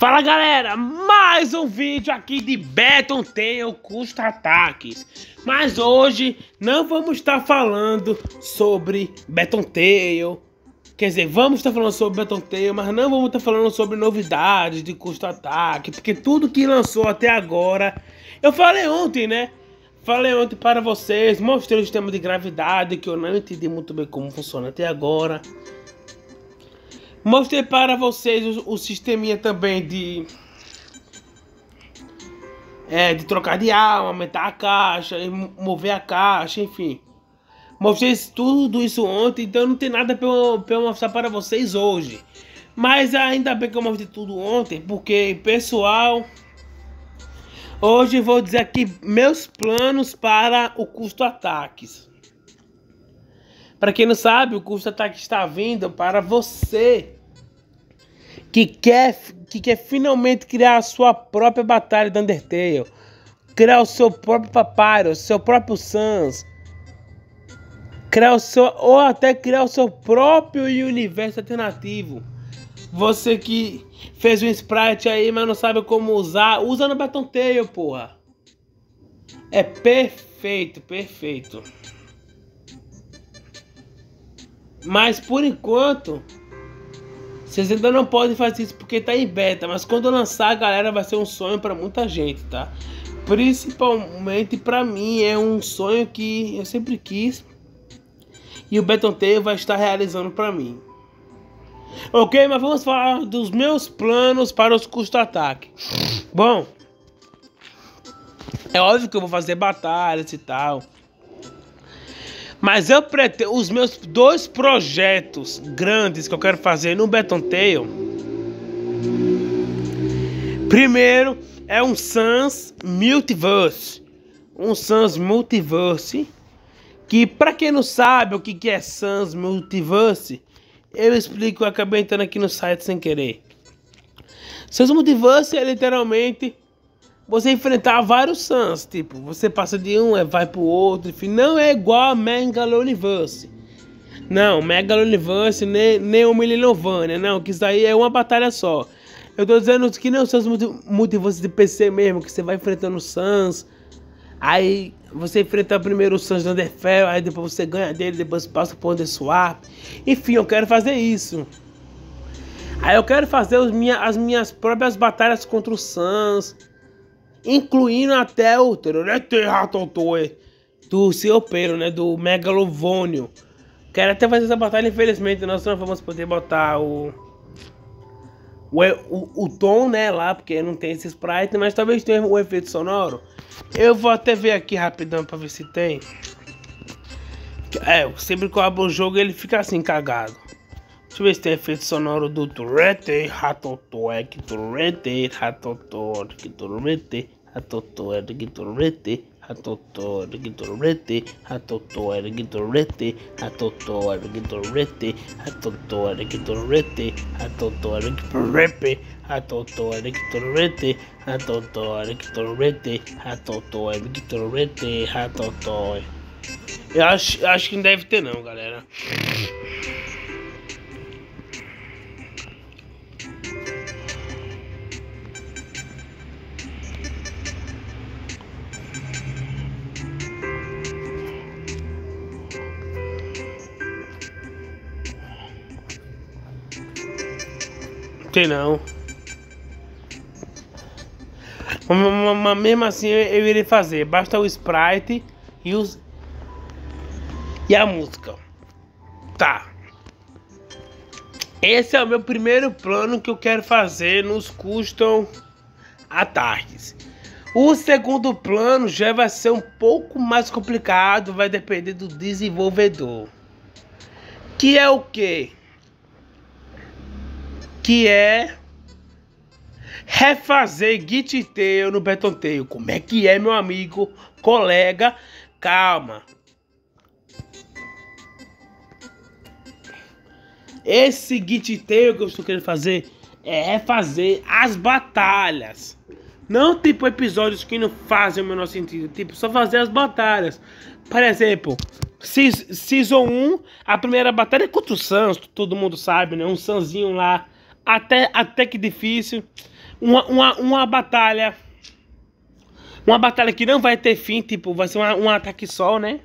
Fala galera, mais um vídeo aqui de Beton Tail Custa Ataques. Mas hoje não vamos estar falando sobre Beton Tail. Quer dizer, vamos estar falando sobre Beton Tail, mas não vamos estar falando sobre novidades de Custa Ataque. Porque tudo que lançou até agora. Eu falei ontem, né? Falei ontem para vocês, mostrei o sistema de gravidade que eu não entendi muito bem como funciona até agora. Mostrei para vocês o, o sisteminha também de... É, de trocar de arma, aumentar a caixa, mover a caixa, enfim. Mostrei tudo isso ontem, então não tem nada para eu, mostrar para vocês hoje. Mas ainda bem que eu mostrei tudo ontem, porque pessoal, hoje vou dizer aqui meus planos para o custo ataques. Para quem não sabe, o curso ataque está vindo para você que quer, que quer finalmente criar a sua própria batalha do Undertale, criar o seu próprio papário, o seu próprio Sans, criar o seu ou até criar o seu próprio universo alternativo. Você que fez um sprite aí, mas não sabe como usar, usa no Baton Tail, porra. É perfeito, perfeito. Mas por enquanto, vocês ainda não podem fazer isso porque está em beta, mas quando lançar, galera, vai ser um sonho para muita gente, tá? Principalmente para mim, é um sonho que eu sempre quis e o Betonteio vai estar realizando para mim. Ok, mas vamos falar dos meus planos para os custo-ataque. Bom, é óbvio que eu vou fazer batalhas e tal. Mas eu pretendo. Os meus dois projetos grandes que eu quero fazer no Betonteio. Primeiro é um Sans Multiverse. Um Sans Multiverse. Que para quem não sabe o que, que é Sans Multiverse, eu explico, eu acabei entrando aqui no site sem querer. Sans Multiverse é literalmente você enfrentar vários Suns, tipo, você passa de um, é, vai pro outro, enfim, não é igual a Megaloniverse. Não, Megaloniverse nem, nem o Milinovania, não, que isso daí é uma batalha só. Eu tô dizendo que nem os seus multiversos de PC mesmo, que você vai enfrentando o Sans, aí você enfrenta primeiro o Sans no Underfell, aí depois você ganha dele, depois passa por Underswap. Enfim, eu quero fazer isso. Aí eu quero fazer as minhas próprias batalhas contra o Sans incluindo até o né, do seu pelo, né? Do Megalovônio. Quero até fazer essa batalha, infelizmente, nós não vamos poder botar o, o, o, o tom, né, lá, porque não tem esse sprite, mas talvez tenha o efeito sonoro. Eu vou até ver aqui rapidão pra ver se tem. É, sempre que eu abro o jogo ele fica assim, cagado. Deixa eu ver se tem efeito sonoro do Turrete, Ratotoek, Turrete, Ratotoek, Turrete, Ratotoek, Turrete, Ratotoek, Turrete, Ratotoek, Turrete, Ratotoek, Turrete, Ratotoek, Turrete, Ratotoek, Prepe, Ratotoek, é Ratotoek, Turrete, Ratotoek, Turrete, Ratotoek. Eu acho, acho que deve ter não, galera. Tem não. Mas mesmo assim eu irei fazer. Basta o sprite e os. E a música. Tá. Esse é o meu primeiro plano que eu quero fazer nos custom ataques. O segundo plano já vai ser um pouco mais complicado, vai depender do desenvolvedor. Que é o que? que é refazer Gititeio no Betonteio. Como é que é, meu amigo, colega? Calma. Esse Gititeio que eu estou querendo fazer é refazer as batalhas. Não tipo episódios que não fazem o menor sentido, tipo só fazer as batalhas. Por exemplo, Season 1, a primeira batalha é contra o Sans, todo mundo sabe, né? Um Sanzinho lá até, até que difícil. Uma, uma, uma batalha. Uma batalha que não vai ter fim, tipo, vai ser uma, um ataque só, né?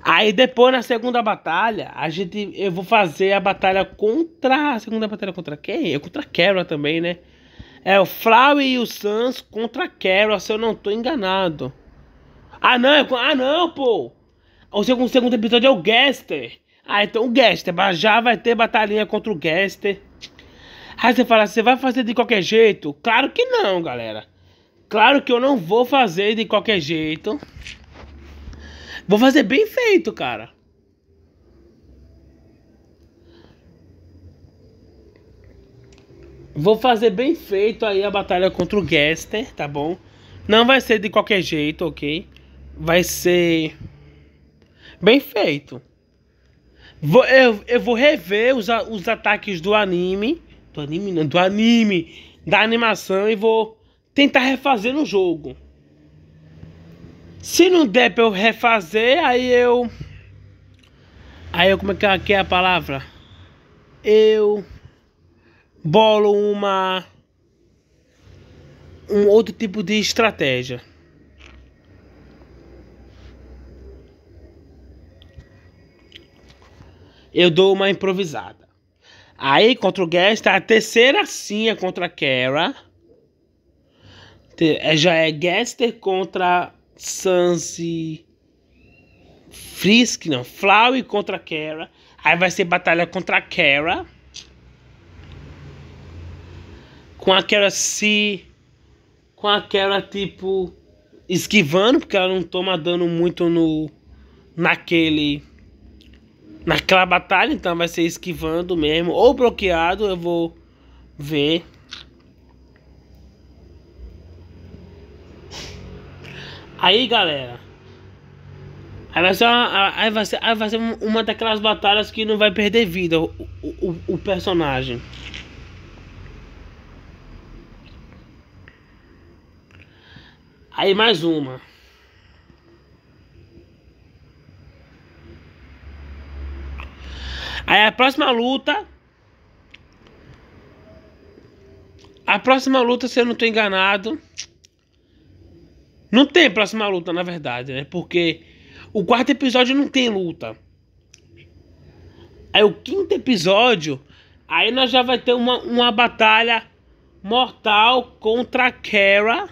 Aí depois na segunda batalha, a gente eu vou fazer a batalha contra a segunda batalha contra quem? É contra Carol também, né? É o Flau e o Sans contra Carol, se eu não tô enganado. Ah não, é, ah não, pô. O segundo, segundo episódio é o Gaster. Ah, então o Gester, já vai ter batalhinha contra o Gester. Aí você fala, você vai fazer de qualquer jeito? Claro que não, galera. Claro que eu não vou fazer de qualquer jeito. Vou fazer bem feito, cara. Vou fazer bem feito aí a batalha contra o Gester, tá bom? Não vai ser de qualquer jeito, ok? Vai ser bem feito. Vou, eu, é, eu vou rever os, os ataques do anime. Do anime, não, do anime. Da animação e vou tentar refazer no jogo. Se não der pra eu refazer, aí eu. Aí eu, como é que é, é a palavra? Eu bolo uma. Um outro tipo de estratégia. eu dou uma improvisada. Aí contra o Guest, tá a terceira sim é contra a Kara. É, já é Gaster contra Sansi. Frisk, não. Flowey contra Kara. Aí vai ser batalha contra a Kara. Com a Kara se. Com a Kara, tipo. Esquivando, porque ela não toma dano muito no. Naquele. Naquela batalha, então, vai ser esquivando mesmo. Ou bloqueado, eu vou ver. Aí, galera. Aí vai ser uma, aí vai ser, aí vai ser uma daquelas batalhas que não vai perder vida o, o, o personagem. Aí mais uma. Aí a próxima luta. A próxima luta, se eu não estou enganado. Não tem próxima luta, na verdade, né? Porque o quarto episódio não tem luta. Aí o quinto episódio. Aí nós já vai ter uma, uma batalha mortal contra a Kara.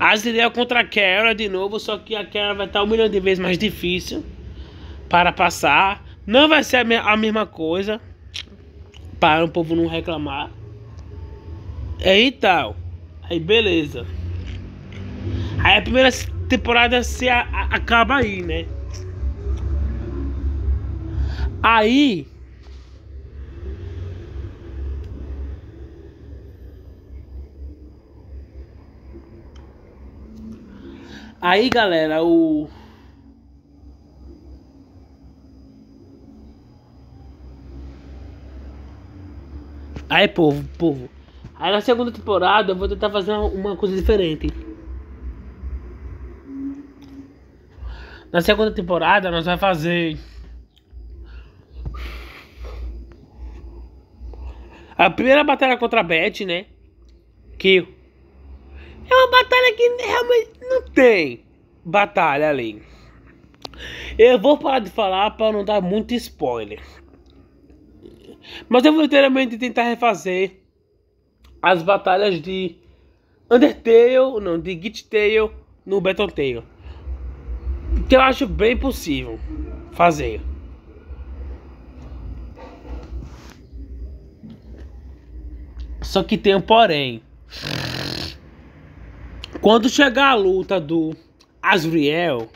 Azriel contra a Kara de novo, só que a Kara vai estar um milhão de vezes mais difícil para passar. Não vai ser a, mesma coisa. Para o povo não reclamar. Aí tal. Aí beleza. Aí a primeira temporada se a, a, acaba aí, né? Aí. Aí, galera, o Aí, povo, povo. Aí na segunda temporada eu vou tentar fazer uma coisa diferente. Na segunda temporada nós vamos fazer. A primeira batalha contra a Beth, né? Que é uma batalha que realmente não tem batalha ali. Eu vou parar de falar para não dar muito spoiler. Mas eu vou literalmente tentar refazer as batalhas de Undertale, não, de Git Tale no Battle Que eu acho bem possível fazer. Só que tem um porém. Quando chegar a luta do Asriel,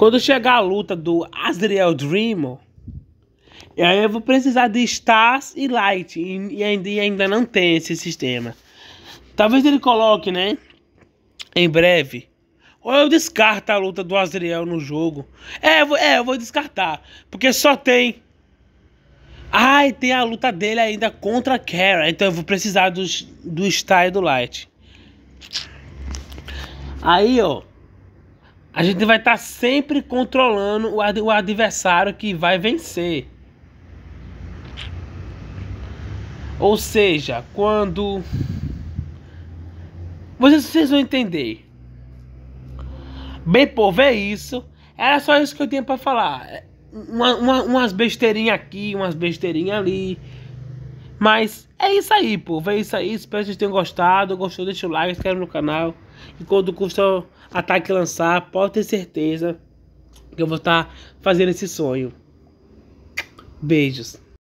Quando chegar a luta do Azriel Dreamer, aí eu vou precisar de Stars e Light. E, e, ainda, e ainda não tem esse sistema. Talvez ele coloque, né? Em breve. Ou eu descarto a luta do Azriel no jogo. É, eu vou, é, eu vou descartar. Porque só tem. Ai, ah, tem a luta dele ainda contra a Kara. Então eu vou precisar dos, do Star e do Light. Aí, ó a gente vai estar tá sempre controlando o, ad o adversário que vai vencer. Ou seja, quando. Vocês, vocês vão entender. Bem, povo, é isso. Era só isso que eu tinha para falar. Uma, uma, umas besteirinhas aqui, umas besteirinhas ali. Mas é isso aí, povo. É isso aí. Espero que vocês tenham gostado. Gostou, deixa o like, se inscreve no canal. E quando custa ataque lançar, pode ter certeza que eu vou estar tá fazendo esse sonho. Beijos.